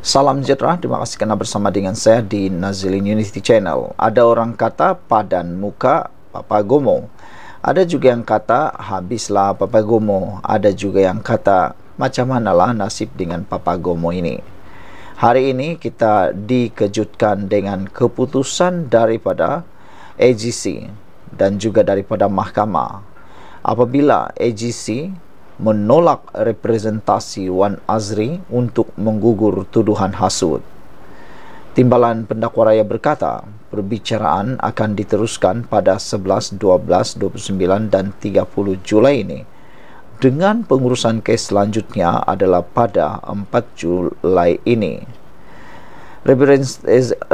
Salam sejahtera, terima kasih kerana bersama dengan saya di Nazilin Unity Channel. Ada orang kata padan muka Papa Gomo. Ada juga yang kata habislah Papa Gomo. Ada juga yang kata macam manalah nasib dengan Papa Gomo ini. Hari ini kita dikejutkan dengan keputusan daripada AGC dan juga daripada mahkamah. Apabila AGC menolak representasi Wan Azri untuk menggugur tuduhan Hasud. Timbalan pendakwa raya berkata, perbicaraan akan diteruskan pada 11, 12, 29 dan 30 Julai ini. Dengan pengurusan kes selanjutnya adalah pada 4 Julai ini. Eh,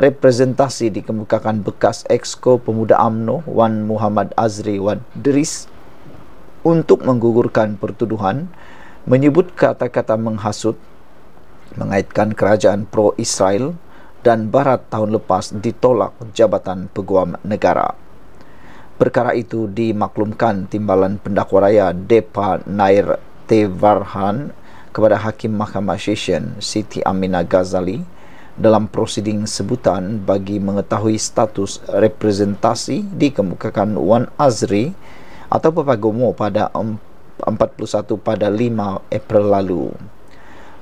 representasi dikemukakan bekas exco pemuda AMNO Wan Muhammad Azri Wan Deris untuk menggugurkan pertuduhan menyebut kata-kata menghasut mengaitkan kerajaan pro-Israel dan Barat tahun lepas ditolak Jabatan Peguam Negara. Perkara itu dimaklumkan timbalan pendakwa raya Depa Nair Tevarhan kepada Hakim Mahkamah Session Siti Amina Ghazali dalam prosiding sebutan bagi mengetahui status representasi dikemukakan Wan Azri atau Papagomo pada 41 pada 5 April lalu.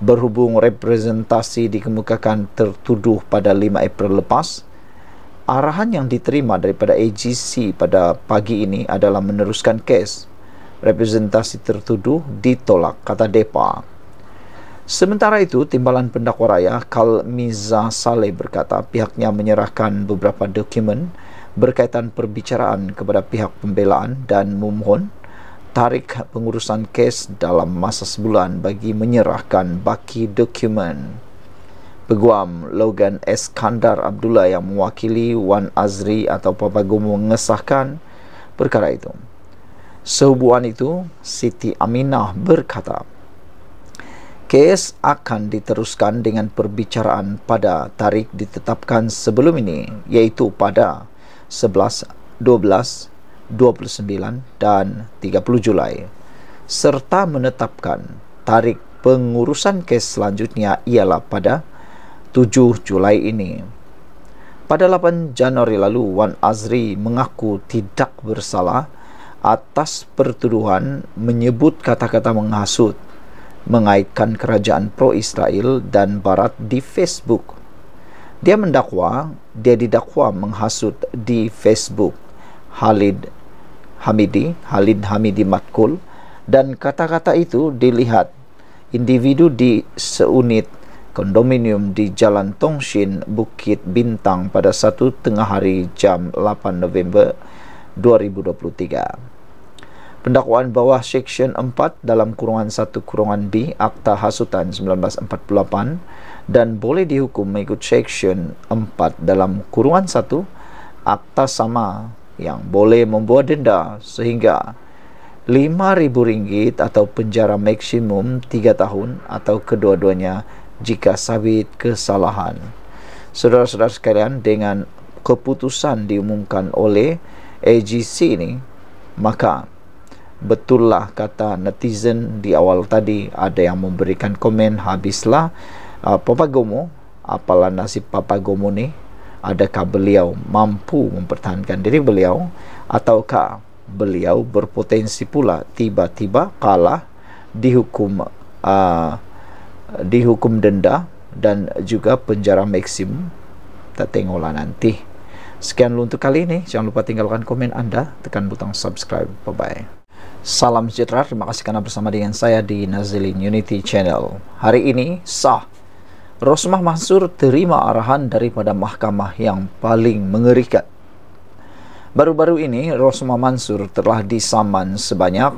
Berhubung representasi dikemukakan tertuduh pada 5 April lepas, arahan yang diterima daripada AGC pada pagi ini adalah meneruskan kes. Representasi tertuduh ditolak, kata DEPA. Sementara itu, Timbalan Pendakwa Raya Kalmiza Saleh berkata pihaknya menyerahkan beberapa dokumen berkaitan perbicaraan kepada pihak pembelaan dan memohon tarik pengurusan kes dalam masa sebulan bagi menyerahkan baki dokumen. Peguam Logan Eskandar Abdullah yang mewakili Wan Azri atau Papa Gumu mengesahkan perkara itu. Sehubungan itu, Siti Aminah berkata, Kes akan diteruskan dengan perbicaraan pada tarik ditetapkan sebelum ini, yaitu pada 11, 12, 29 dan 30 Julai serta menetapkan tarikh pengurusan kes selanjutnya ialah pada 7 Julai ini. Pada 8 Januari lalu, Wan Azri mengaku tidak bersalah atas pertuduhan menyebut kata-kata menghasut mengaitkan kerajaan pro-Israel dan Barat di Facebook dia mendakwa dia didakwa menghasut di Facebook Halid Hamidi Halid Hamidi Matkul dan kata-kata itu dilihat individu di seunit kondominium di Jalan Tongshin Bukit Bintang pada satu tengah hari jam 8 November 2023 pendakwaan bawah Seksyen 4 dalam kurungan 1 kurungan B Akta Hasutan 1948 dan boleh dihukum mengikut Seksyen 4 dalam kurungan 1 Akta Sama yang boleh membuat denda sehingga rm ringgit atau penjara maksimum 3 tahun atau kedua-duanya jika sabit kesalahan. Saudara-saudara sekalian, dengan keputusan diumumkan oleh AGC ini, maka betullah kata netizen di awal tadi ada yang memberikan komen habislah uh, Papagomo apalah nasib Papagomo ni adakah beliau mampu mempertahankan diri beliau ataukah beliau berpotensi pula tiba-tiba kalah dihukum uh, dihukum denda dan juga penjara maksimum kita tengoklah nanti sekian untuk kali ini jangan lupa tinggalkan komen anda tekan butang subscribe bye bye Salam sejahtera, terima kasih kerana bersama dengan saya di Nazilin Unity Channel. Hari ini, sah. Rosmah Mansur terima arahan daripada mahkamah yang paling mengerikan. Baru-baru ini, Rosmah Mansur telah disaman sebanyak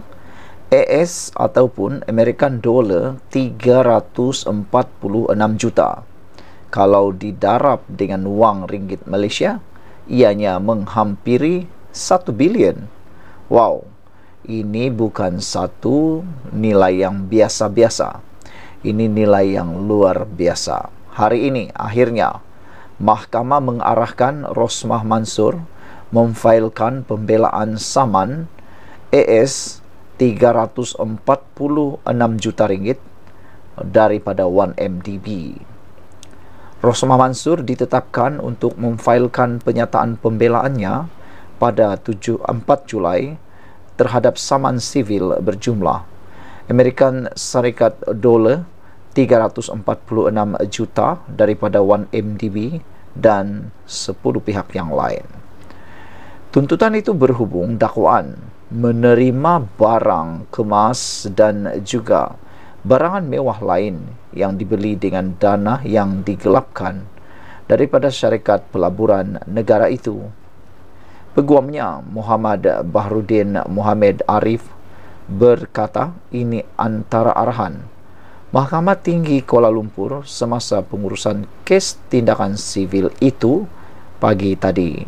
AS ataupun American Dollar 346 juta. Kalau didarap dengan wang ringgit Malaysia, ianya menghampiri 1 bilion. Wow, ini bukan satu nilai yang biasa-biasa. Ini nilai yang luar biasa. Hari ini akhirnya mahkamah mengarahkan Rosmah Mansur memfailkan pembelaan saman ES 346 juta ringgit daripada 1MDB. Rosmah Mansur ditetapkan untuk memfailkan penyataan pembelaannya pada 7, 4 Julai 2020 terhadap saman sivil berjumlah Amerikan Syarikat Dolar 346 juta daripada 1MDB dan 10 pihak yang lain. Tuntutan itu berhubung dakwaan menerima barang kemas dan juga barangan mewah lain yang dibeli dengan dana yang digelapkan daripada syarikat pelaburan negara itu Peguamnya Muhammad Bahruddin Muhammad Arif berkata ini antara arahan Mahkamah Tinggi Kuala Lumpur semasa pengurusan kes tindakan sivil itu pagi tadi.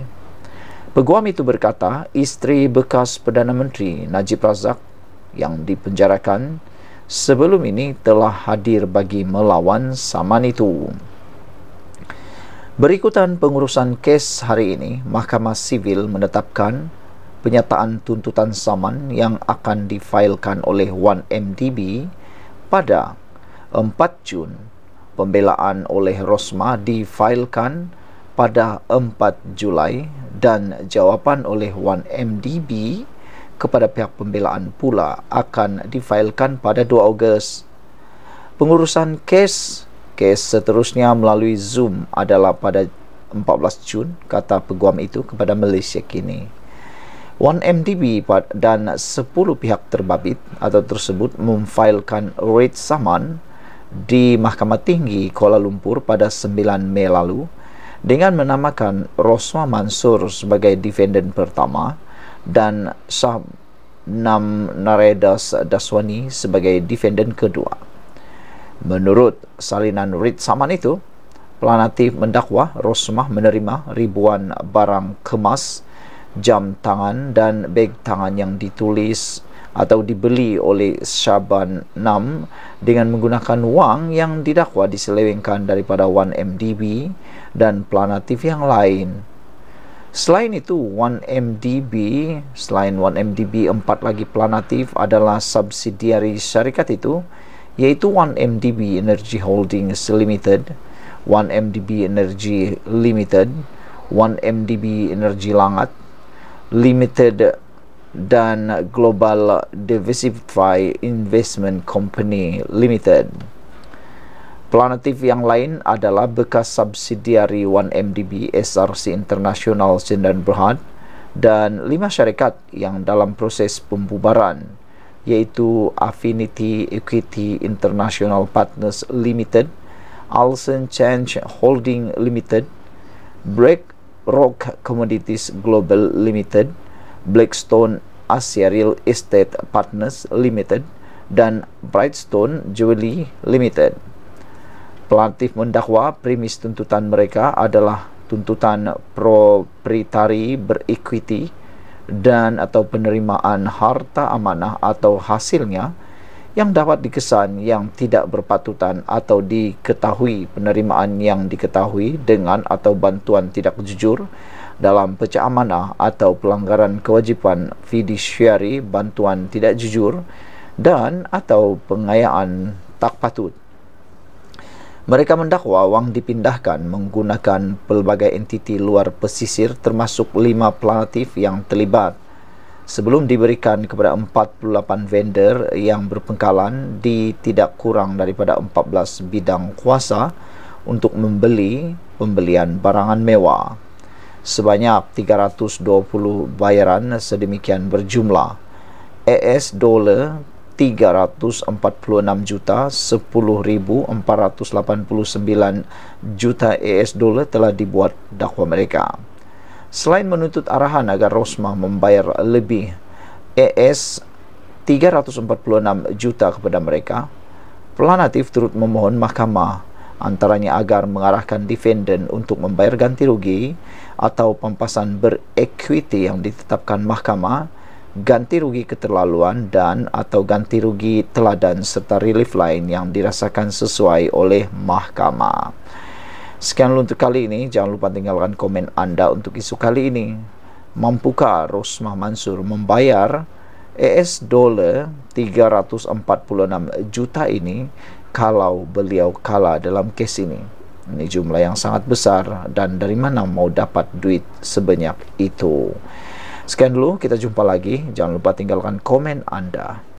Peguam itu berkata isteri bekas Perdana Menteri Najib Razak yang dipenjarakan sebelum ini telah hadir bagi melawan saman itu. Berikutan pengurusan kes hari ini, Mahkamah Sivil menetapkan penyataan tuntutan saman yang akan difailkan oleh 1MDB pada 4 Jun. Pembelaan oleh Rosma difailkan pada 4 Julai dan jawapan oleh 1MDB kepada pihak pembelaan pula akan difailkan pada 2 Ogos. Pengurusan kes kes seterusnya melalui Zoom adalah pada 14 Jun kata peguam itu kepada Malaysia kini 1MDB dan 10 pihak terbabit atau tersebut memfailkan red saman di Mahkamah Tinggi Kuala Lumpur pada 9 Mei lalu dengan menamakan Roswa Mansur sebagai defendan pertama dan Shah Nam Naredas Daswani sebagai defendan kedua. Menurut salinan Rid Saman itu, Planatif mendakwa Rosmah menerima ribuan barang kemas, jam tangan dan beg tangan yang ditulis atau dibeli oleh Syaban Nam dengan menggunakan wang yang didakwa diselewengkan daripada 1MDB dan planatif yang lain. Selain itu, 1MDB, selain 1MDB, empat lagi planatif adalah subsidiari syarikat itu yaitu 1MDB Energy Holdings Limited, 1MDB Energy Limited, 1MDB Energy Langat Limited dan Global Diversified Investment Company Limited. Planetif yang lain adalah bekas subsidiari 1MDB SRC International Sindan Berhad dan lima syarikat yang dalam proses pembubaran. Yaitu Affinity Equity International Partners Limited, Alson Change Holding Limited, Break Rock Commodities Global Limited, Blackstone Asia Real Estate Partners Limited dan Brightstone Jewelry Limited. Pelatih mendakwa premis tuntutan mereka adalah tuntutan proprietari berikuiti dan atau penerimaan harta amanah atau hasilnya yang dapat dikesan yang tidak berpatutan atau diketahui penerimaan yang diketahui dengan atau bantuan tidak jujur dalam pecah amanah atau pelanggaran kewajipan fidusiari bantuan tidak jujur dan atau pengayaan tak patut. Mereka mendakwa Wang dipindahkan menggunakan pelbagai entiti luar pesisir termasuk lima planetif yang terlibat. Sebelum diberikan kepada 48 vendor yang berpengkalan di tidak kurang daripada 14 bidang kuasa untuk membeli pembelian barangan mewah. Sebanyak 320 bayaran sedemikian berjumlah. AS dollar. 346 juta 10489 juta AS dollar telah dibuat dakwa mereka. Selain menuntut arahan agar Rosmah membayar lebih AS 346 juta kepada mereka, Planatif turut memohon mahkamah antaranya agar mengarahkan defendant untuk membayar ganti rugi atau pampasan berekuiti yang ditetapkan mahkamah ganti rugi keterlaluan dan atau ganti rugi teladan serta relief lain yang dirasakan sesuai oleh mahkamah. Sekian untuk kali ini. Jangan lupa tinggalkan komen anda untuk isu kali ini. Mampukah Rosmah Mansur membayar ES dollar 346 juta ini kalau beliau kalah dalam kes ini? Ini jumlah yang sangat besar dan dari mana mau dapat duit sebanyak itu? Sekian dulu, kita jumpa lagi. Jangan lupa tinggalkan komen Anda.